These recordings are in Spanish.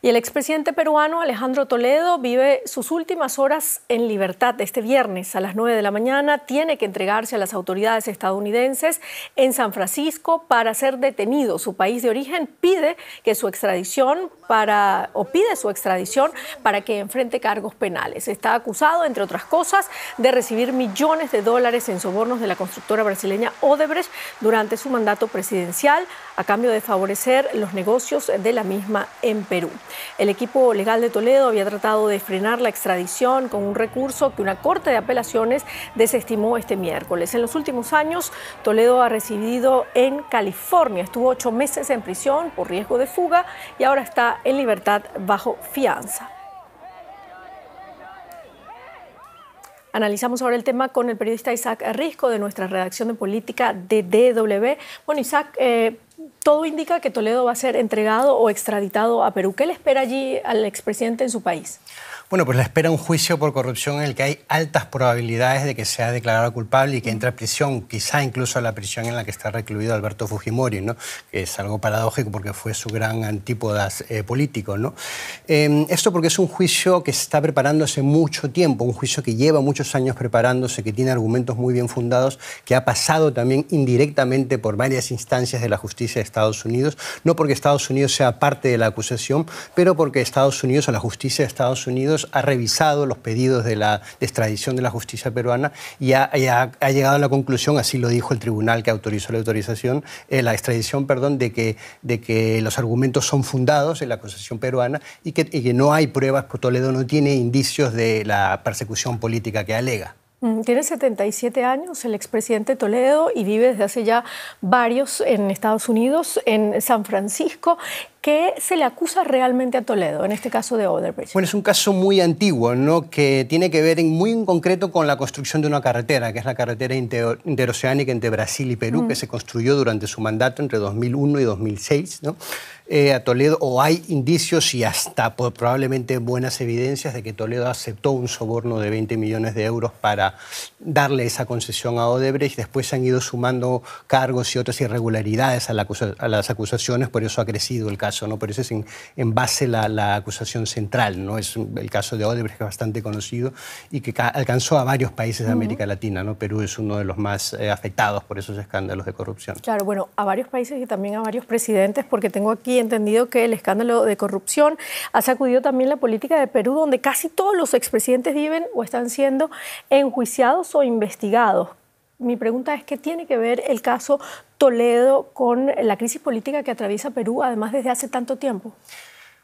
Y el expresidente peruano Alejandro Toledo vive sus últimas horas en libertad. Este viernes a las 9 de la mañana tiene que entregarse a las autoridades estadounidenses en San Francisco para ser detenido. Su país de origen pide que su extradición para o pide su extradición para que enfrente cargos penales. Está acusado entre otras cosas de recibir millones de dólares en sobornos de la constructora brasileña Odebrecht durante su mandato presidencial a cambio de favorecer los negocios de la misma en Perú. El equipo legal de Toledo había tratado de frenar la extradición con un recurso que una corte de apelaciones desestimó este miércoles. En los últimos años, Toledo ha residido en California. Estuvo ocho meses en prisión por riesgo de fuga y ahora está en libertad bajo fianza. Analizamos ahora el tema con el periodista Isaac Risco de nuestra redacción de política de DW. Bueno, Isaac, eh, todo indica que Toledo va a ser entregado o extraditado a Perú. ¿Qué le espera allí al expresidente en su país? Bueno, pues la espera un juicio por corrupción en el que hay altas probabilidades de que sea declarado culpable y que entre a prisión, quizá incluso a la prisión en la que está recluido Alberto Fujimori, ¿no? que es algo paradójico porque fue su gran antípodas eh, político. ¿no? Em, esto porque es un juicio que se está preparando hace mucho tiempo, un juicio que lleva muchos años preparándose, que tiene argumentos muy bien fundados, que ha pasado también indirectamente por varias instancias de la justicia de Estados Unidos, no porque Estados Unidos sea parte de la acusación, pero porque Estados Unidos o la justicia de Estados Unidos ha revisado los pedidos de la extradición de la justicia peruana y ha, llegado a la conclusión, así lo dijo el tribunal que autorizó la autorización, eh, la extradición, perdón, de que, los argumentos son fundados en la acusación peruana y que, no hay pruebas, Toledo no tiene indicios de la persecución política que alega. Mm, tiene 77 años, el expresidente Toledo, y vive desde hace ya varios en Estados Unidos, en San Francisco. ¿Qué se le acusa realmente a Toledo en este caso de Oderbridge? Bueno, es un caso muy antiguo, ¿no? que tiene que ver muy en concreto con la construcción de una carretera, que es la carretera interoceánica entre Brasil y Perú, mm. que se construyó durante su mandato entre 2001 y 2006. ¿no? Eh, a Toledo, o hay indicios y hasta probablemente buenas evidencias de que Toledo aceptó un soborno de 20 millones de euros para darle esa concesión a Odebrecht. Después se han ido sumando cargos y otras irregularidades a, las acusaciones, por eso ha crecido el caso, ¿no? Por eso es en, base la, la, acusación central, ¿no? Es el caso de Odebrecht bastante conocido y que alcanzó a varios países de América Latina, ¿no? Perú es uno de los más eh, afectados por esos escándalos de corrupción. Claro, bueno, a varios países y también a varios presidentes, porque tengo aquí y entendido que el escándalo de corrupción ha sacudido también la política de Perú, donde casi todos los expresidentes viven o están siendo enjuiciados o investigados. Mi pregunta es, ¿qué tiene que ver el caso Toledo con la crisis política que atraviesa Perú, además desde hace tanto tiempo?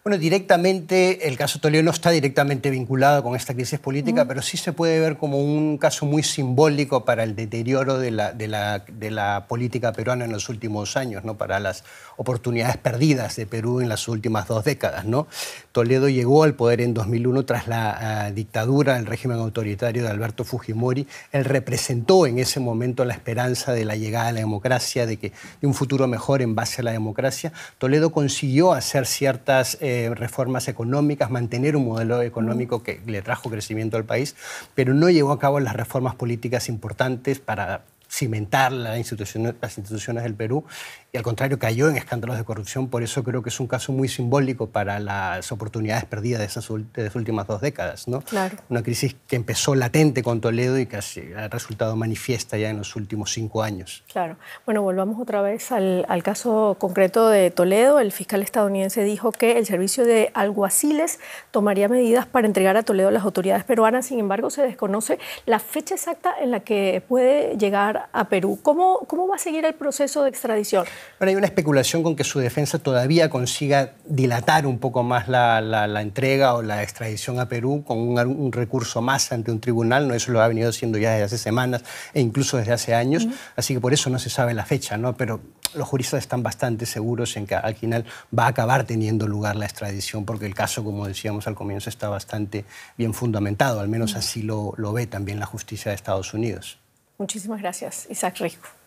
Bueno, directamente, el caso Toledo no está directamente vinculado con esta crisis política, pero sí se puede ver como un caso muy simbólico para el deterioro de la, política peruana en los últimos años, ¿no? para las oportunidades perdidas de Perú en las últimas dos décadas. ¿no? Toledo llegó al poder en 2001 tras la ah, dictadura del régimen autoritario de Alberto Fujimori. Él representó en ese momento la esperanza de la llegada a la democracia, de, que, de un futuro mejor en base a la democracia. Toledo consiguió hacer ciertas... Eh, eh, reformas económicas, mantener un modelo económico que le trajo crecimiento al país, pero no llevó a cabo las reformas políticas importantes para cimentar las instituciones, las instituciones del Perú y al contrario cayó en escándalos de corrupción. Por eso creo que es un caso muy simbólico para las oportunidades perdidas de esas, últimas dos décadas. ¿no? Una crisis que empezó latente con Toledo y que ha resultado manifiesta ya en los últimos cinco años. Claro. Bueno, volvamos otra vez al, al caso concreto de Toledo. El fiscal estadounidense dijo que el servicio de alguaciles tomaría medidas para entregar a Toledo a las autoridades peruanas. Sin embargo, se desconoce la fecha exacta en la que puede llegar a Perú. ¿Cómo, va a seguir el proceso de extradición? Bueno, hay una especulación con que su defensa todavía consiga dilatar un poco más la, entrega o la extradición a Perú con un, recurso más ante un tribunal. No, eso lo ha venido haciendo ya desde hace semanas e incluso desde hace años. Así que por eso no se sabe la fecha, ¿no? Pero los juristas están bastante seguros en que al final va a acabar teniendo lugar la extradición, porque el caso, como decíamos al comienzo, está bastante bien fundamentado, al menos así lo ve también la justicia de Estados Unidos. Muchísimas gracias, Isaac Risco.